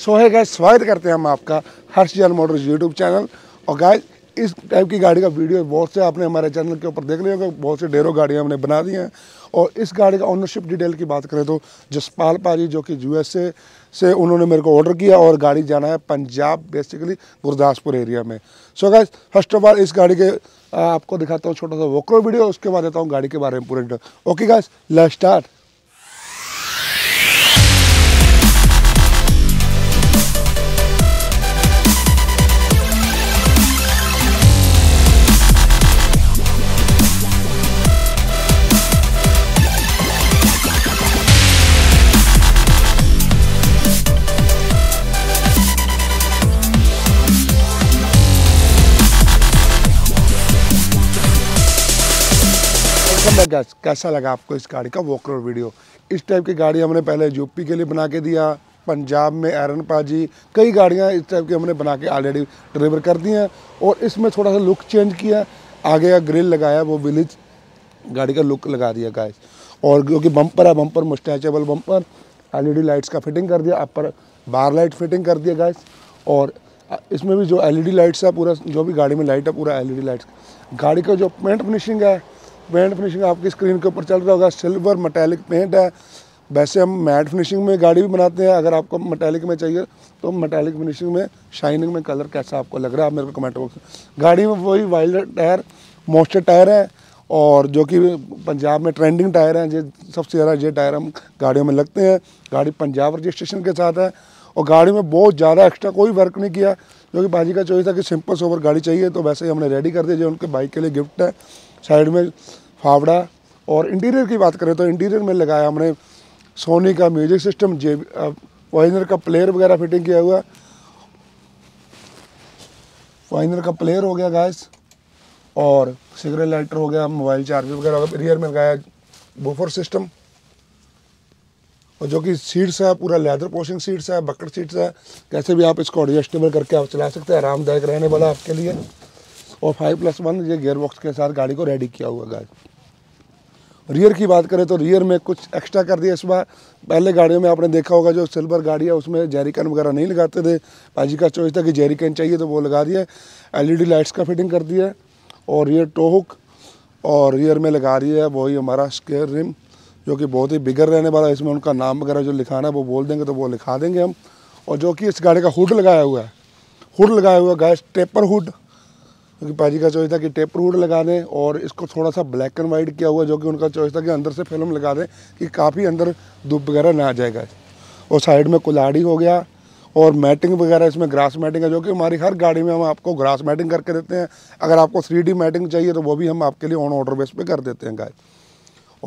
सो है गाइज स्वागत करते हैं हम आपका Harsh Jal Motors YouTube channel और गाइज इस टाइप की गाड़ी का वीडियो बहुत से आपने हमारे चैनल के ऊपर देख लिया होगा बहुत से ढेरों गाड़ियाँ हमने बना दी हैं और इस गाड़ी का ओनरशिप डिटेल की बात करें तो जसपाल पाजी जो कि यूएसए से उन्होंने मेरे को ऑर्डर किया और गाड़ी जाना है पंजाब बेसिकली गुरदासपुर एरिया में so guys first of all इस गाड़ी के आपको दिखाता हूँ छोटा सा वोक्रो वीडियो उसके बाद देता हूँ गाड़ी के बारे में पूरे okay guys let start welcome back guys कैसा लगा आपको इस गाड़ी का वॉकर वीडियो इस टाइप की गाड़ी हमने पहले यूपी के लिए बना के दिया पंजाब में एरन पाजी कई गाड़ियाँ इस टाइप की हमने बना के ऑलरेडी डिलीवर कर दी हैं और इसमें थोड़ा सा लुक चेंज किया आगे का ग्रिल लगाया वो विलेज गाड़ी का लुक लगा दिया गाइस और क्योंकि बम्पर है बम्पर मुस्टैचेबल बम्पर एल लाइट्स का फिटिंग कर दिया अपर बार लाइट फिटिंग कर दिया गाइस और इसमें भी जो एलईडी लाइट्स है पूरा जो भी गाड़ी में लाइट है पूरा एलईडी लाइट्स गाड़ी का जो पेंट फिनिशिंग है पेंट फिनिशिंग आपकी स्क्रीन के ऊपर चल रहा होगा सिल्वर मटैलिक पेंट है वैसे हम मैट फिनिशिंग में गाड़ी भी बनाते हैं अगर आपको मटैलिक में चाहिए तो मटैलिक फिनिशिंग में शाइनिंग में कलर कैसा आपको लग रहा है आप मेरे को कमेंट बॉक्स गाड़ी में वही वाइल्ड टायर मॉइस्चर टायर है और जो कि पंजाब में ट्रेंडिंग टायर हैं ये सबसे ज़्यादा ये टायर हम गाड़ियों में लगते हैं गाड़ी पंजाब रजिस्ट्रेशन के साथ है और गाड़ी में बहुत ज़्यादा एक्स्ट्रा कोई वर्क नहीं किया क्योंकि बाजी का चॉइस था कि सिंपल सोवर गाड़ी चाहिए तो वैसे ही हमने रेडी कर दिया जो उनके बाइक के लिए गिफ्ट है साइड में फावड़ा और इंटीरियर की बात करें तो इंटीरियर में लगाया हमने सोनी का म्यूजिक सिस्टम जे वाइनर का प्लेयर वगैरह फिटिंग किया हुआ वाइनर का प्लेयर हो गया गैस और सिगरेट लाइटर हो गया मोबाइल चार्जर वगैरह हो गया रियर में लगाया बोफर सिस्टम और जो कि सीट्स है पूरा लेदर पोशिंग सीट्स है बकड़ सीट्स है कैसे भी आप इसको एडजस्टेबल करके आप चला सकते हैं आरामदायक रहने वाला आपके लिए और फाइव प्लस वन ये गेयर बॉक्स के साथ गाड़ी को रेडी किया हुआ गाय रियर की बात करें तो रियर में कुछ एक्स्ट्रा कर दिया इस बार पहले गाड़ियों में आपने देखा होगा जो सिल्वर गाड़ी है उसमें जेरिकन वगैरह नहीं लगाते थे भाजी का चॉइस था कि जेरिकन चाहिए तो वो लगा दिया एलईडी लाइट्स का फिटिंग कर दिया और रियर टोहुक और रियर में लगा रही है वही हमारा स्केयर रिम जो कि बहुत ही बिगड़ रहने वाला है इसमें उनका नाम वगैरह जो लिखाना है वो बोल देंगे तो वो लिखा देंगे हम और जो कि इस गाड़ी का हुड लगाया हुआ है हुड लगाया हुआ गाय टेपर हुड क्योंकि पाजी का चॉइस था कि टेप रूट लगा दें और इसको थोड़ा सा ब्लैक एंड वाइट किया हुआ जो कि उनका चॉइस था कि अंदर से फिल्म लगा दें कि काफ़ी अंदर धूप वगैरह ना आ जाएगा और साइड में कुलाड़ी हो गया और मैटिंग वगैरह इसमें ग्रास मैटिंग है जो कि हमारी हर गाड़ी में हम आपको ग्रास मैटिंग करके देते हैं अगर आपको थ्री मैटिंग चाहिए तो वो भी हम आपके लिए ऑन ऑर्डर बेस पर कर देते हैं गाय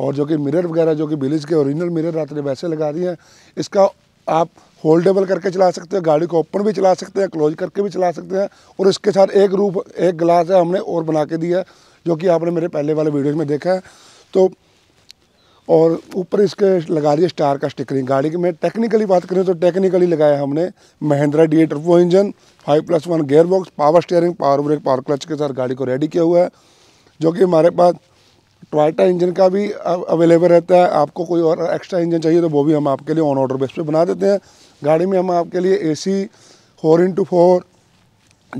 और जो कि मिरर वगैरह जो कि बिलिज के ओरिजिनल मिरर रात ने वैसे लगा दिए हैं इसका आप होल्डेबल करके चला सकते हैं गाड़ी को ओपन भी चला सकते हैं क्लोज करके भी चला सकते हैं और इसके साथ एक रूप एक ग्लास है हमने और बना के दिया है जो कि आपने मेरे पहले वाले वीडियोज़ में देखा है तो और ऊपर इसके लगा दिए स्टार का स्टिकरिंग गाड़ी की मैं टेक्निकली बात करें तो टेक्निकली लगाया हमने महिंद्रा डी एटर वो engine five plus one gear box power steering power brake power clutch के साथ गाड़ी को रेडी किया हुआ है जो कि हमारे पास टोयटा इंजन का भी अवेलेबल रहता है आपको कोई और एक्स्ट्रा इंजन चाहिए तो वो भी हम आपके लिए ऑन ऑर्डर बेस पे बना देते हैं गाड़ी में हम आपके लिए A C four into four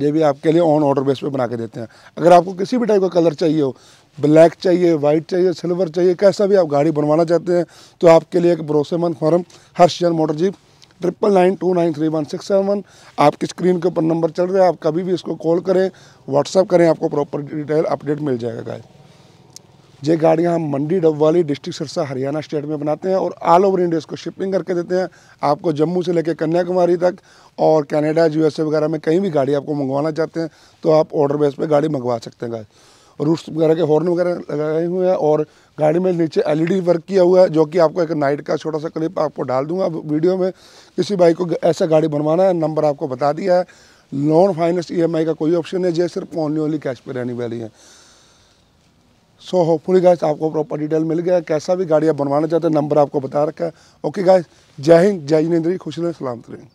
ये भी आपके लिए ऑन ऑर्डर बेस पे बना के देते हैं अगर आपको किसी भी टाइप का कलर चाहिए हो ब्लैक चाहिए वाइट चाहिए सिल्वर चाहिए कैसा भी आप गाड़ी बनवाना चाहते हैं तो आपके लिए एक भरोसेमंद firm Harshjan motor jeep triple nine two nine three one six seven one आपकी स्क्रीन के ऊपर नंबर चल रहा है आप कभी भी इसको कॉल करें व्हाट्सअप करें आपको प्रॉपर डिटेल अपडेट मिल जाएगा गाय ये गाड़ियाँ हम मंडी डबवाली डिस्ट्रिक्ट सिरसा हरियाणा स्टेट में बनाते हैं और ऑल ओवर इंडिया इसको शिपिंग करके देते हैं आपको जम्मू से लेकर कन्याकुमारी तक और कनाडा यूएसए वगैरह में कहीं भी गाड़ी आपको मंगवाना चाहते हैं तो आप ऑर्डर बेस पर गाड़ी मंगवा सकते हैं रूट्स वगैरह के हॉर्न वगैरह लगाए हुए हैं और गाड़ी में नीचे एलईडी वर्क किया हुआ है जो कि आपको एक नाइट का छोटा सा क्लिप आपको डाल दूंगा वीडियो में किसी भाई को ऐसा गाड़ी बनवाना है नंबर आपको बता दिया है लोन फाइनेंस ईएमआई का कोई ऑप्शन है ये सिर्फ ओनली ओनली कैश पर रहने वाली है सो होपफुली गाइस आपको प्रॉपर डिटेल मिल गया कैसा भी गाड़ी आप बनवाना चाहते हैं नंबर आपको बता रखा है ओके गाइस जय हिंद जय जिनेन्द्री खुशी सलामत रहें